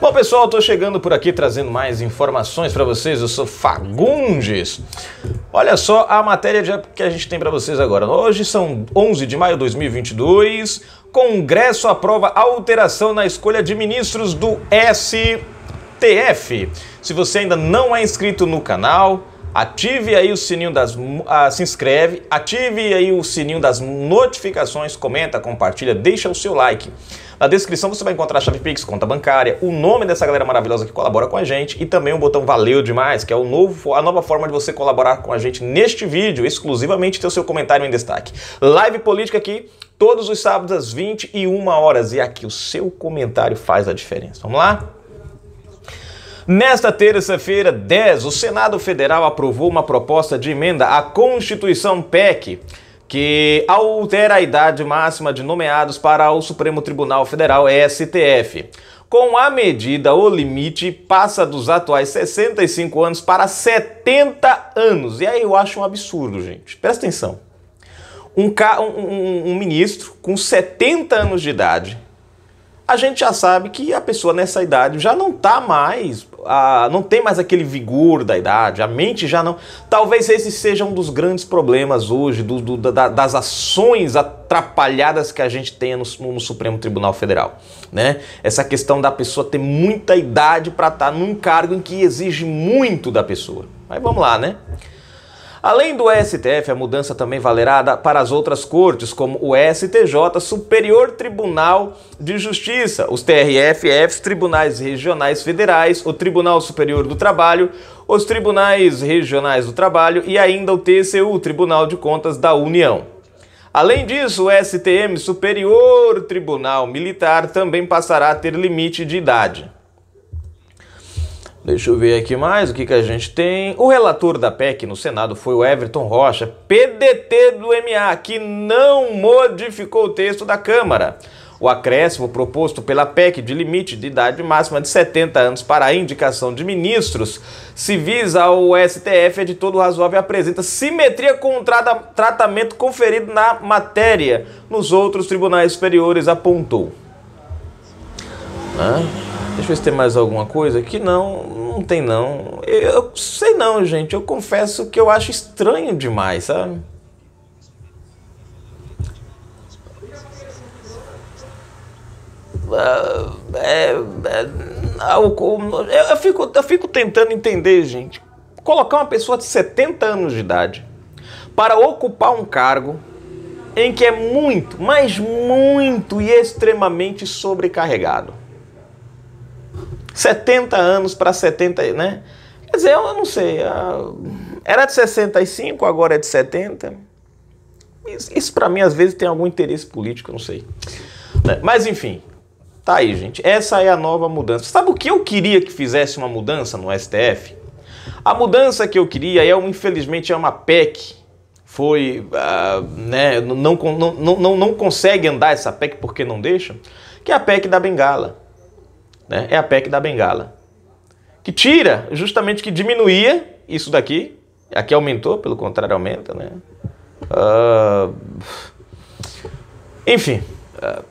Bom, pessoal, estou chegando por aqui trazendo mais informações para vocês. Eu sou Fagundes. Olha só a matéria que a gente tem para vocês agora. Hoje são 11 de maio de 2022. Congresso aprova alteração na escolha de ministros do STF. Se você ainda não é inscrito no canal, Ative aí o sininho das. Ah, se inscreve, ative aí o sininho das notificações, comenta, compartilha, deixa o seu like. Na descrição você vai encontrar a chave Pix, conta bancária, o nome dessa galera maravilhosa que colabora com a gente e também o botão Valeu Demais, que é o novo, a nova forma de você colaborar com a gente neste vídeo, exclusivamente ter o seu comentário em destaque. Live política aqui, todos os sábados às 21 horas. E aqui o seu comentário faz a diferença. Vamos lá? Nesta terça-feira, 10, o Senado Federal aprovou uma proposta de emenda à Constituição PEC que altera a idade máxima de nomeados para o Supremo Tribunal Federal, STF. Com a medida, o limite passa dos atuais 65 anos para 70 anos. E aí eu acho um absurdo, gente. Presta atenção. Um, um, um ministro com 70 anos de idade a gente já sabe que a pessoa nessa idade já não tá mais, a, não tem mais aquele vigor da idade, a mente já não. Talvez esse seja um dos grandes problemas hoje, do, do, da, das ações atrapalhadas que a gente tem no, no, Supremo Tribunal Federal. Né? Essa questão da pessoa ter muita idade para estar tá num cargo em que exige muito da pessoa. Mas vamos lá, né? Além do STF, a mudança também valerá para as outras cortes, como o STJ, Superior Tribunal de Justiça, os TRFFs, Tribunais Regionais Federais, o Tribunal Superior do Trabalho, os Tribunais Regionais do Trabalho e ainda o TCU, Tribunal de Contas da União. Além disso, o STM, Superior Tribunal Militar, também passará a ter limite de idade. Deixa eu ver aqui mais o que, que a gente tem. O relator da PEC no Senado foi o Everton Rocha, PDT do MA, que não modificou o texto da Câmara. O acréscimo proposto pela PEC de limite de idade máxima de 70 anos para a indicação de ministros civis ao STF é de todo razoável e apresenta simetria com o tratamento conferido na matéria nos outros tribunais superiores, apontou. Ah. Deixa eu ver se tem mais alguma coisa. aqui não, não tem não. Eu, eu sei não, gente. Eu confesso que eu acho estranho demais, sabe? Ah, é, é, eu, eu, fico, eu fico tentando entender, gente. Colocar uma pessoa de 70 anos de idade para ocupar um cargo em que é muito, mas muito e extremamente sobrecarregado. 70 anos para 70, né? Quer dizer, eu não sei. Era de 65, agora é de 70. Isso, isso para mim, às vezes, tem algum interesse político, não sei. Né? Mas, enfim, tá aí, gente. Essa é a nova mudança. Sabe o que eu queria que fizesse uma mudança no STF? A mudança que eu queria é, infelizmente, é uma PEC foi, uh, né, não, não, não, não consegue andar essa PEC porque não deixa, que é a PEC da Bengala né, é a PEC da Bengala, que tira justamente que diminuía isso daqui, aqui aumentou, pelo contrário aumenta, né? Uh, enfim, uh,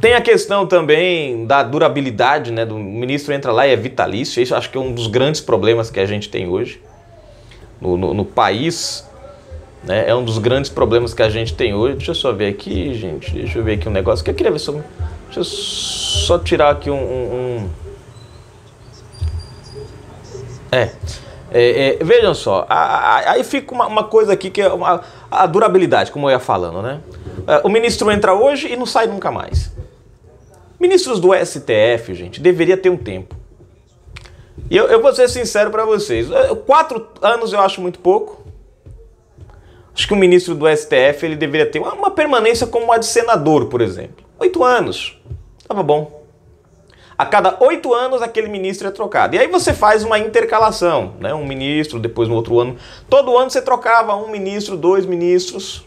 tem a questão também da durabilidade, né? Do ministro entra lá e é vitalício. Isso acho que é um dos grandes problemas que a gente tem hoje no, no, no país. Né? É um dos grandes problemas que a gente tem hoje. Deixa eu só ver aqui, gente. Deixa eu ver aqui um negócio que eu queria ver sobre. Deixa eu só tirar aqui um. um, um... É. É, é, Vejam só, a, a, aí fica uma, uma, coisa aqui que é uma, a durabilidade, como eu ia falando, né? É, o ministro entra hoje e não sai nunca mais. Ministros do STF, gente, deveria ter um tempo. E eu, eu vou ser sincero para vocês: é, quatro anos eu acho muito pouco. Acho que o ministro do STF ele deveria ter uma, uma permanência como a de senador, por exemplo. Oito anos. Tava bom. A cada oito anos aquele ministro é trocado. E aí você faz uma intercalação, né? Um ministro, depois no outro ano. Todo ano você trocava um ministro, dois ministros.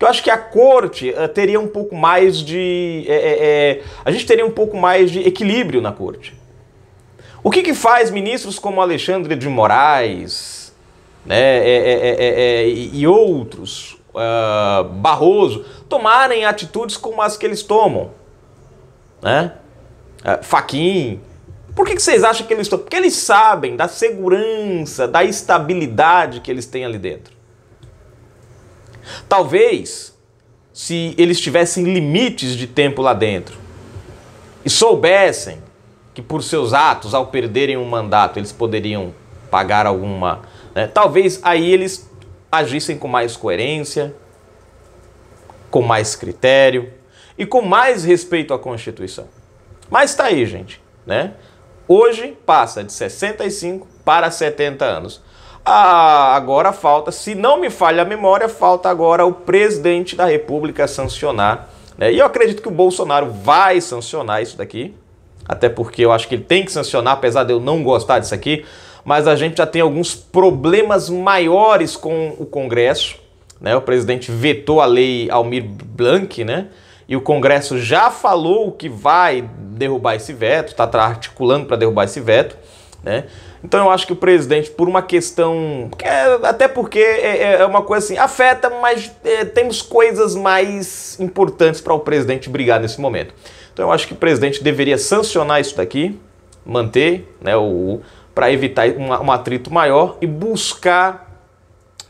Eu acho que a corte eh, teria um pouco mais de. É, é, a gente teria um pouco mais de equilíbrio na corte. O que, que faz ministros como Alexandre de Moraes né, é, e outros uh, Barroso tomarem atitudes como as que eles tomam. Né? Uh, Faquin. Por que, que vocês acham que eles estão? Porque eles sabem da segurança, da estabilidade que eles têm ali dentro. Talvez se eles tivessem limites de tempo lá dentro e soubessem que por seus atos, ao perderem um mandato, eles poderiam pagar alguma. Né? Talvez aí eles agissem com mais coerência, com mais critério e com mais respeito à Constituição. Mas está aí, gente, né? Hoje passa de 65 para 70 anos. Ah, agora falta, se não me falha a memória, falta agora o presidente da República sancionar. Né? E eu acredito que o Bolsonaro vai sancionar isso daqui, até porque eu acho que ele tem que sancionar, apesar de eu não gostar disso aqui mas a gente já tem alguns problemas maiores com o Congresso. Né? O presidente vetou a lei Almir Blanc, né? e o Congresso já falou que vai derrubar esse veto, está articulando para derrubar esse veto. Né? Então eu acho que o presidente, por uma questão. É, até porque é, é, é uma coisa assim, afeta, mas é, temos coisas mais importantes para o presidente brigar nesse momento. Então eu acho que o presidente deveria sancionar isso daqui, manter né, o, para evitar um atrito maior e buscar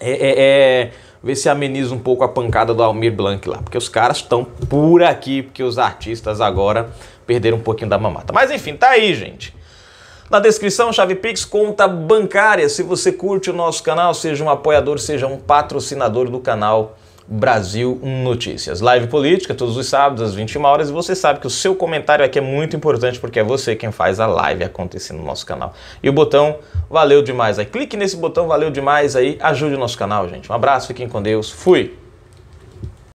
é, é, é, ver se ameniza um pouco a pancada do Almir Blanc lá, porque os caras estão por aqui, porque os artistas agora perderam um pouquinho da mamata. Mas enfim, tá aí, gente. Na descrição, Chave Pix, conta bancária. Se você curte o nosso canal, seja um apoiador, seja um patrocinador do canal. Brasil Notícias. Live política todos os sábados às 21 horas e você sabe que o seu comentário aqui é muito importante porque é você quem faz a live acontecer no nosso canal. E o botão valeu demais aí. Clique nesse botão valeu demais aí, ajude o nosso canal, gente. Um abraço, fiquem com Deus. Fui.